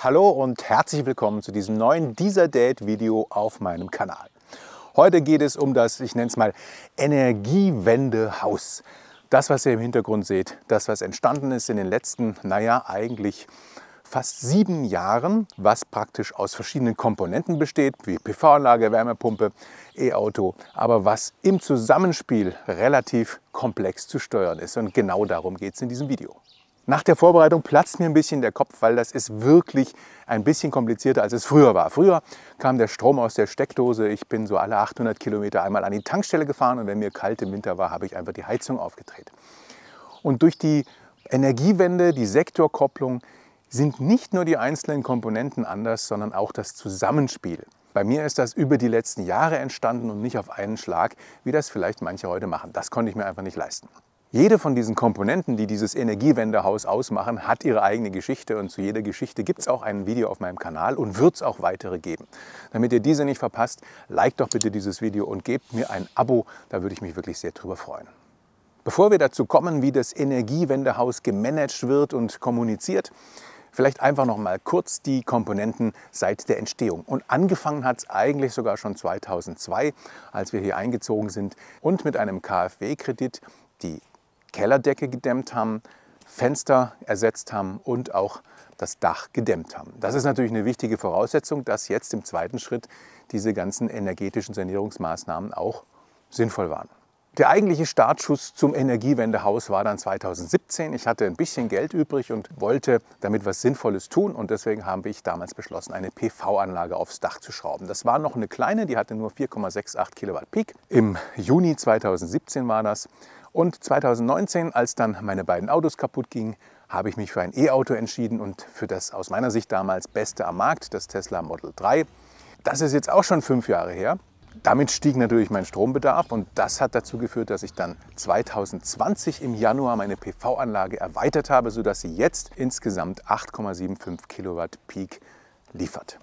Hallo und herzlich willkommen zu diesem neuen Dieser Date Video auf meinem Kanal. Heute geht es um das, ich nenne es mal Energiewende-Haus. Das, was ihr im Hintergrund seht, das, was entstanden ist in den letzten, naja, eigentlich fast sieben Jahren, was praktisch aus verschiedenen Komponenten besteht, wie PV-Anlage, Wärmepumpe, E-Auto, aber was im Zusammenspiel relativ komplex zu steuern ist. Und genau darum geht es in diesem Video. Nach der Vorbereitung platzt mir ein bisschen der Kopf, weil das ist wirklich ein bisschen komplizierter, als es früher war. Früher kam der Strom aus der Steckdose. Ich bin so alle 800 Kilometer einmal an die Tankstelle gefahren und wenn mir kalt im Winter war, habe ich einfach die Heizung aufgedreht. Und durch die Energiewende, die Sektorkopplung, sind nicht nur die einzelnen Komponenten anders, sondern auch das Zusammenspiel. Bei mir ist das über die letzten Jahre entstanden und nicht auf einen Schlag, wie das vielleicht manche heute machen. Das konnte ich mir einfach nicht leisten. Jede von diesen Komponenten, die dieses Energiewendehaus ausmachen, hat ihre eigene Geschichte und zu jeder Geschichte gibt es auch ein Video auf meinem Kanal und wird es auch weitere geben. Damit ihr diese nicht verpasst, liked doch bitte dieses Video und gebt mir ein Abo, da würde ich mich wirklich sehr drüber freuen. Bevor wir dazu kommen, wie das Energiewendehaus gemanagt wird und kommuniziert, Vielleicht einfach noch mal kurz die Komponenten seit der Entstehung. Und angefangen hat es eigentlich sogar schon 2002, als wir hier eingezogen sind und mit einem KfW-Kredit die Kellerdecke gedämmt haben, Fenster ersetzt haben und auch das Dach gedämmt haben. Das ist natürlich eine wichtige Voraussetzung, dass jetzt im zweiten Schritt diese ganzen energetischen Sanierungsmaßnahmen auch sinnvoll waren. Der eigentliche Startschuss zum Energiewendehaus war dann 2017. Ich hatte ein bisschen Geld übrig und wollte damit was Sinnvolles tun und deswegen habe ich damals beschlossen, eine PV-Anlage aufs Dach zu schrauben. Das war noch eine kleine, die hatte nur 4,68 Kilowatt Peak. Im Juni 2017 war das. Und 2019, als dann meine beiden Autos kaputt gingen, habe ich mich für ein E-Auto entschieden und für das aus meiner Sicht damals beste am Markt, das Tesla Model 3. Das ist jetzt auch schon fünf Jahre her damit stieg natürlich mein Strombedarf und das hat dazu geführt, dass ich dann 2020 im Januar meine PV-Anlage erweitert habe, sodass sie jetzt insgesamt 8,75 Kilowatt Peak liefert.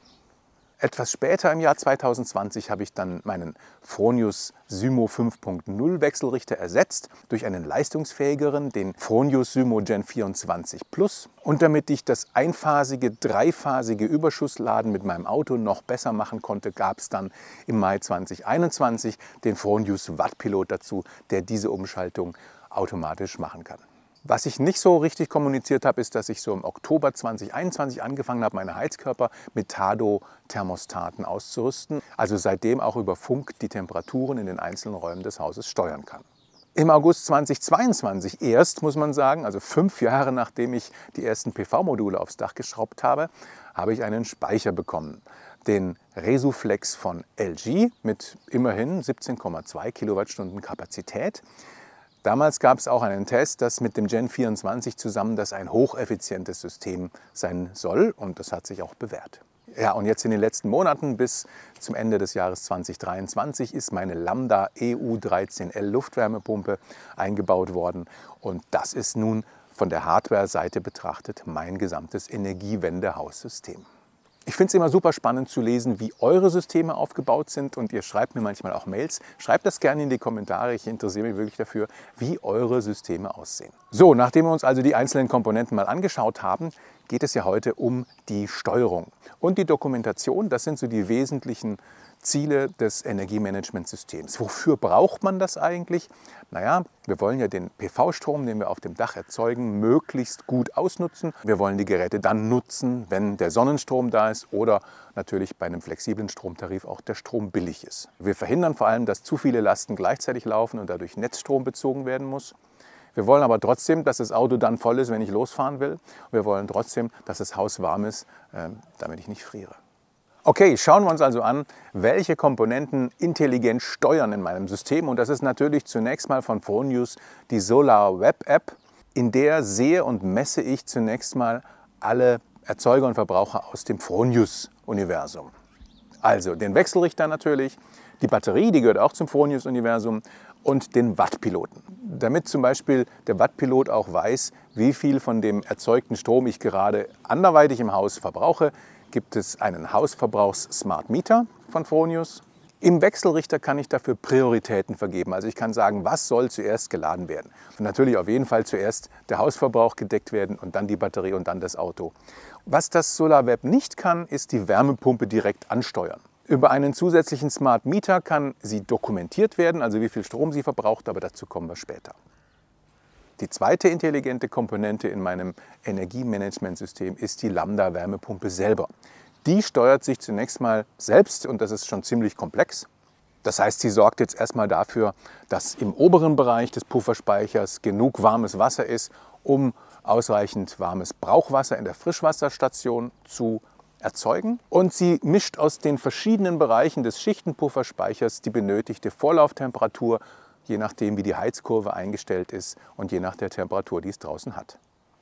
Etwas später im Jahr 2020 habe ich dann meinen Fronius Symo 5.0 Wechselrichter ersetzt durch einen leistungsfähigeren, den Fronius Symo Gen 24 Plus. Und damit ich das einphasige, dreiphasige Überschussladen mit meinem Auto noch besser machen konnte, gab es dann im Mai 2021 den Fronius Wattpilot dazu, der diese Umschaltung automatisch machen kann. Was ich nicht so richtig kommuniziert habe, ist, dass ich so im Oktober 2021 angefangen habe, meine Heizkörper mit Tado-Thermostaten auszurüsten. Also seitdem auch über Funk die Temperaturen in den einzelnen Räumen des Hauses steuern kann. Im August 2022 erst, muss man sagen, also fünf Jahre nachdem ich die ersten PV-Module aufs Dach geschraubt habe, habe ich einen Speicher bekommen. Den Resuflex von LG mit immerhin 17,2 Kilowattstunden Kapazität. Damals gab es auch einen Test, dass mit dem Gen 24 zusammen das ein hocheffizientes System sein soll und das hat sich auch bewährt. Ja, und jetzt in den letzten Monaten bis zum Ende des Jahres 2023 ist meine Lambda EU13L Luftwärmepumpe eingebaut worden und das ist nun von der Hardware-Seite betrachtet mein gesamtes Energiewendehaussystem. Ich finde es immer super spannend zu lesen, wie eure Systeme aufgebaut sind und ihr schreibt mir manchmal auch Mails. Schreibt das gerne in die Kommentare, ich interessiere mich wirklich dafür, wie eure Systeme aussehen. So, nachdem wir uns also die einzelnen Komponenten mal angeschaut haben, geht es ja heute um die Steuerung und die Dokumentation. Das sind so die wesentlichen Ziele des Energiemanagementsystems. Wofür braucht man das eigentlich? Naja, wir wollen ja den PV-Strom, den wir auf dem Dach erzeugen, möglichst gut ausnutzen. Wir wollen die Geräte dann nutzen, wenn der Sonnenstrom da ist oder natürlich bei einem flexiblen Stromtarif auch der Strom billig ist. Wir verhindern vor allem, dass zu viele Lasten gleichzeitig laufen und dadurch Netzstrom bezogen werden muss. Wir wollen aber trotzdem, dass das Auto dann voll ist, wenn ich losfahren will. Wir wollen trotzdem, dass das Haus warm ist, äh, damit ich nicht friere. Okay, schauen wir uns also an, welche Komponenten intelligent steuern in meinem System. Und das ist natürlich zunächst mal von PhoneNews die Solar Web App, in der sehe und messe ich zunächst mal alle Erzeuger und Verbraucher aus dem PhoneNews-Universum. Also den Wechselrichter natürlich, die Batterie, die gehört auch zum PhoneNews-Universum und den Wattpiloten. Damit zum Beispiel der Wattpilot auch weiß, wie viel von dem erzeugten Strom ich gerade anderweitig im Haus verbrauche, gibt es einen Hausverbrauchs-Smart Meter von Fronius. Im Wechselrichter kann ich dafür Prioritäten vergeben. Also ich kann sagen, was soll zuerst geladen werden. Und natürlich auf jeden Fall zuerst der Hausverbrauch gedeckt werden und dann die Batterie und dann das Auto. Was das SolarWeb nicht kann, ist die Wärmepumpe direkt ansteuern. Über einen zusätzlichen Smart Meter kann sie dokumentiert werden, also wie viel Strom sie verbraucht, aber dazu kommen wir später. Die zweite intelligente Komponente in meinem Energiemanagementsystem ist die Lambda-Wärmepumpe selber. Die steuert sich zunächst mal selbst und das ist schon ziemlich komplex. Das heißt, sie sorgt jetzt erstmal dafür, dass im oberen Bereich des Pufferspeichers genug warmes Wasser ist, um ausreichend warmes Brauchwasser in der Frischwasserstation zu erzeugen. Und sie mischt aus den verschiedenen Bereichen des Schichtenpufferspeichers die benötigte Vorlauftemperatur je nachdem wie die Heizkurve eingestellt ist und je nach der Temperatur, die es draußen hat.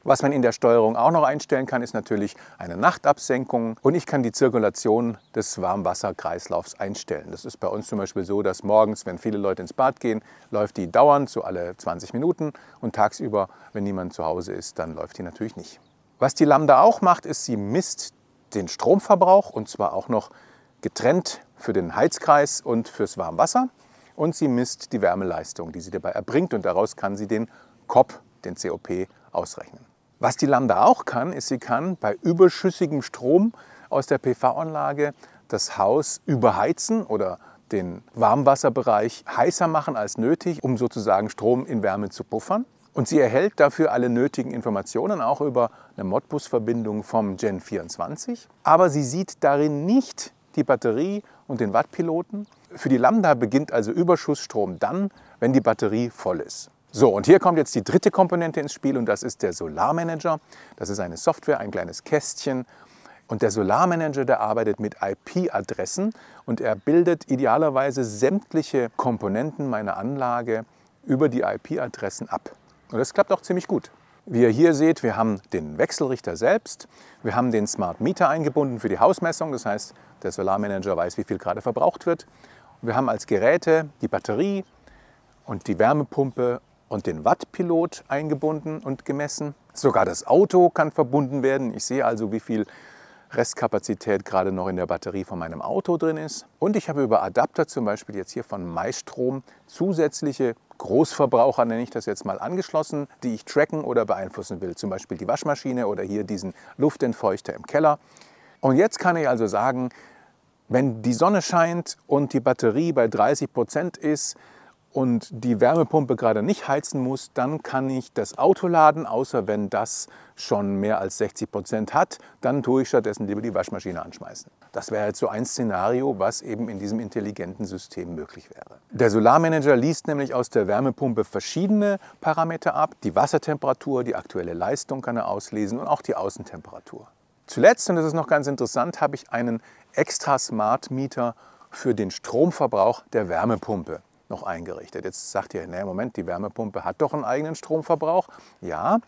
Was man in der Steuerung auch noch einstellen kann, ist natürlich eine Nachtabsenkung und ich kann die Zirkulation des Warmwasserkreislaufs einstellen. Das ist bei uns zum Beispiel so, dass morgens, wenn viele Leute ins Bad gehen, läuft die dauernd so alle 20 Minuten und tagsüber, wenn niemand zu Hause ist, dann läuft die natürlich nicht. Was die Lambda auch macht, ist, sie misst den Stromverbrauch und zwar auch noch getrennt für den Heizkreis und fürs Warmwasser und sie misst die Wärmeleistung, die sie dabei erbringt und daraus kann sie den COP, den COP, ausrechnen. Was die Lambda auch kann, ist, sie kann bei überschüssigem Strom aus der PV-Anlage das Haus überheizen oder den Warmwasserbereich heißer machen als nötig, um sozusagen Strom in Wärme zu puffern. Und sie erhält dafür alle nötigen Informationen, auch über eine Modbus-Verbindung vom Gen 24. Aber sie sieht darin nicht die Batterie und den Wattpiloten, für die Lambda beginnt also Überschussstrom dann, wenn die Batterie voll ist. So, und hier kommt jetzt die dritte Komponente ins Spiel und das ist der Solarmanager. Das ist eine Software, ein kleines Kästchen. Und der Solarmanager, der arbeitet mit IP-Adressen und er bildet idealerweise sämtliche Komponenten meiner Anlage über die IP-Adressen ab. Und das klappt auch ziemlich gut. Wie ihr hier seht, wir haben den Wechselrichter selbst, wir haben den Smart Meter eingebunden für die Hausmessung, das heißt, der Solarmanager weiß, wie viel gerade verbraucht wird wir haben als Geräte die Batterie und die Wärmepumpe und den Wattpilot eingebunden und gemessen. Sogar das Auto kann verbunden werden. Ich sehe also, wie viel Restkapazität gerade noch in der Batterie von meinem Auto drin ist. Und ich habe über Adapter zum Beispiel jetzt hier von Maistrom zusätzliche Großverbraucher, nenne ich das jetzt mal, angeschlossen, die ich tracken oder beeinflussen will. Zum Beispiel die Waschmaschine oder hier diesen Luftentfeuchter im Keller. Und jetzt kann ich also sagen, wenn die Sonne scheint und die Batterie bei 30 Prozent ist und die Wärmepumpe gerade nicht heizen muss, dann kann ich das Auto laden, außer wenn das schon mehr als 60 Prozent hat, dann tue ich stattdessen lieber die Waschmaschine anschmeißen. Das wäre jetzt halt so ein Szenario, was eben in diesem intelligenten System möglich wäre. Der Solarmanager liest nämlich aus der Wärmepumpe verschiedene Parameter ab. Die Wassertemperatur, die aktuelle Leistung kann er auslesen und auch die Außentemperatur. Zuletzt, und das ist noch ganz interessant, habe ich einen extra Smart Meter für den Stromverbrauch der Wärmepumpe noch eingerichtet. Jetzt sagt ihr, naja, Moment, die Wärmepumpe hat doch einen eigenen Stromverbrauch. Ja,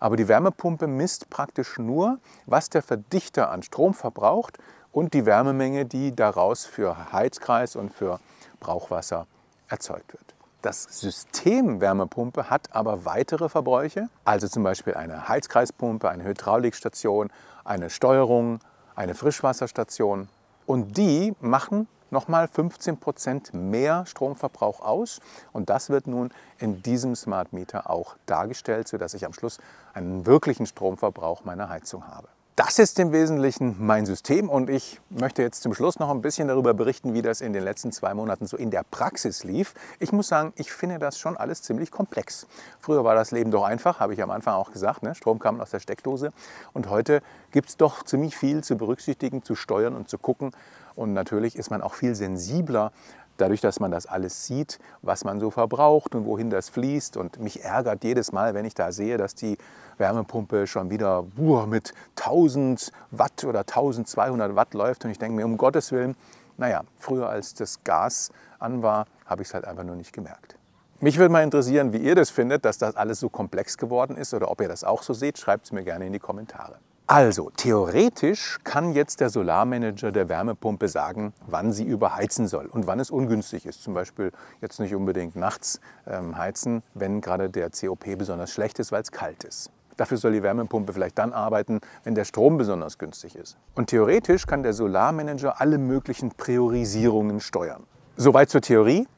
aber die Wärmepumpe misst praktisch nur, was der Verdichter an Strom verbraucht und die Wärmemenge, die daraus für Heizkreis und für Brauchwasser erzeugt wird. Das System Wärmepumpe hat aber weitere Verbräuche, also zum Beispiel eine Heizkreispumpe, eine Hydraulikstation, eine Steuerung, eine Frischwasserstation. Und die machen nochmal 15% Prozent mehr Stromverbrauch aus. Und das wird nun in diesem Smart Meter auch dargestellt, sodass ich am Schluss einen wirklichen Stromverbrauch meiner Heizung habe das ist im Wesentlichen mein System und ich möchte jetzt zum Schluss noch ein bisschen darüber berichten, wie das in den letzten zwei Monaten so in der Praxis lief. Ich muss sagen, ich finde das schon alles ziemlich komplex. Früher war das Leben doch einfach, habe ich am Anfang auch gesagt. Ne? Strom kam aus der Steckdose und heute gibt es doch ziemlich viel zu berücksichtigen, zu steuern und zu gucken. Und natürlich ist man auch viel sensibler dadurch, dass man das alles sieht, was man so verbraucht und wohin das fließt. Und mich ärgert jedes Mal, wenn ich da sehe, dass die Wärmepumpe schon wieder buh, mit 1000 Watt oder 1200 Watt läuft. Und ich denke mir, um Gottes Willen, naja, früher als das Gas an war, habe ich es halt einfach nur nicht gemerkt. Mich würde mal interessieren, wie ihr das findet, dass das alles so komplex geworden ist oder ob ihr das auch so seht. Schreibt es mir gerne in die Kommentare. Also, theoretisch kann jetzt der Solarmanager der Wärmepumpe sagen, wann sie überheizen soll und wann es ungünstig ist. Zum Beispiel jetzt nicht unbedingt nachts ähm, heizen, wenn gerade der COP besonders schlecht ist, weil es kalt ist. Dafür soll die Wärmepumpe vielleicht dann arbeiten, wenn der Strom besonders günstig ist. Und theoretisch kann der Solarmanager alle möglichen Priorisierungen steuern. Soweit zur Theorie.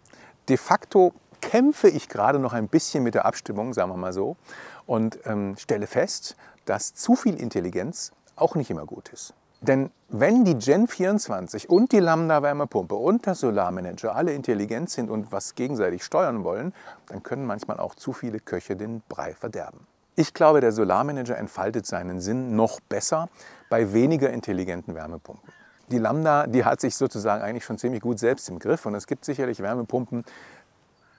De facto kämpfe ich gerade noch ein bisschen mit der Abstimmung, sagen wir mal so, und ähm, stelle fest, dass zu viel Intelligenz auch nicht immer gut ist. Denn wenn die Gen 24 und die Lambda-Wärmepumpe und der Solarmanager alle intelligent sind und was gegenseitig steuern wollen, dann können manchmal auch zu viele Köche den Brei verderben. Ich glaube, der Solarmanager entfaltet seinen Sinn noch besser bei weniger intelligenten Wärmepumpen. Die Lambda, die hat sich sozusagen eigentlich schon ziemlich gut selbst im Griff und es gibt sicherlich Wärmepumpen,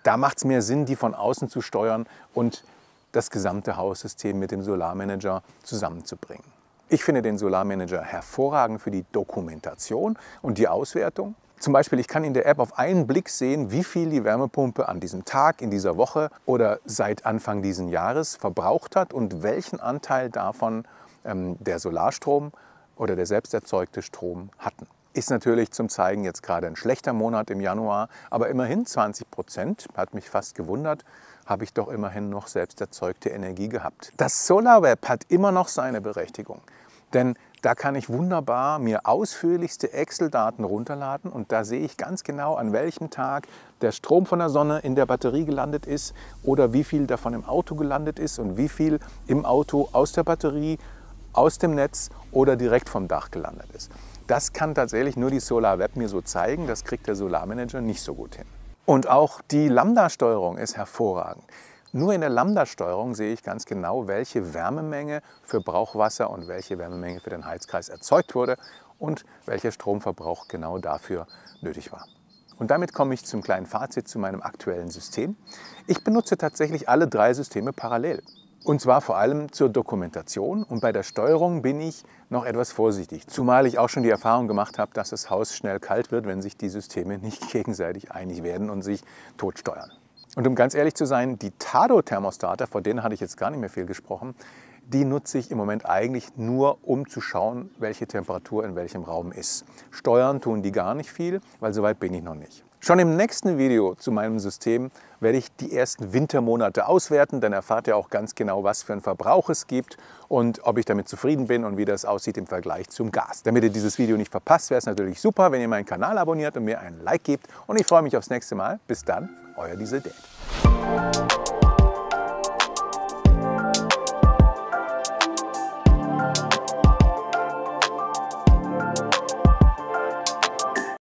da macht es mehr Sinn, die von außen zu steuern und das gesamte Haussystem mit dem Solarmanager zusammenzubringen. Ich finde den Solarmanager hervorragend für die Dokumentation und die Auswertung. Zum Beispiel, ich kann in der App auf einen Blick sehen, wie viel die Wärmepumpe an diesem Tag, in dieser Woche oder seit Anfang dieses Jahres verbraucht hat und welchen Anteil davon ähm, der Solarstrom oder der selbst erzeugte Strom hatten. Ist natürlich zum Zeigen jetzt gerade ein schlechter Monat im Januar, aber immerhin 20 Prozent, hat mich fast gewundert habe ich doch immerhin noch selbst erzeugte Energie gehabt. Das SolarWeb hat immer noch seine Berechtigung, denn da kann ich wunderbar mir ausführlichste Excel-Daten runterladen und da sehe ich ganz genau, an welchem Tag der Strom von der Sonne in der Batterie gelandet ist oder wie viel davon im Auto gelandet ist und wie viel im Auto aus der Batterie, aus dem Netz oder direkt vom Dach gelandet ist. Das kann tatsächlich nur die SolarWeb mir so zeigen, das kriegt der Solarmanager nicht so gut hin. Und auch die Lambda-Steuerung ist hervorragend. Nur in der Lambda-Steuerung sehe ich ganz genau, welche Wärmemenge für Brauchwasser und welche Wärmemenge für den Heizkreis erzeugt wurde und welcher Stromverbrauch genau dafür nötig war. Und damit komme ich zum kleinen Fazit zu meinem aktuellen System. Ich benutze tatsächlich alle drei Systeme parallel. Und zwar vor allem zur Dokumentation und bei der Steuerung bin ich noch etwas vorsichtig, zumal ich auch schon die Erfahrung gemacht habe, dass das Haus schnell kalt wird, wenn sich die Systeme nicht gegenseitig einig werden und sich totsteuern. Und um ganz ehrlich zu sein, die Tado-Thermostate, vor denen hatte ich jetzt gar nicht mehr viel gesprochen, die nutze ich im Moment eigentlich nur, um zu schauen, welche Temperatur in welchem Raum ist. Steuern tun die gar nicht viel, weil soweit bin ich noch nicht. Schon im nächsten Video zu meinem System werde ich die ersten Wintermonate auswerten. Dann erfahrt ihr auch ganz genau, was für einen Verbrauch es gibt und ob ich damit zufrieden bin und wie das aussieht im Vergleich zum Gas. Damit ihr dieses Video nicht verpasst, wäre es natürlich super, wenn ihr meinen Kanal abonniert und mir ein Like gebt. Und ich freue mich aufs nächste Mal. Bis dann, euer Dieseldate.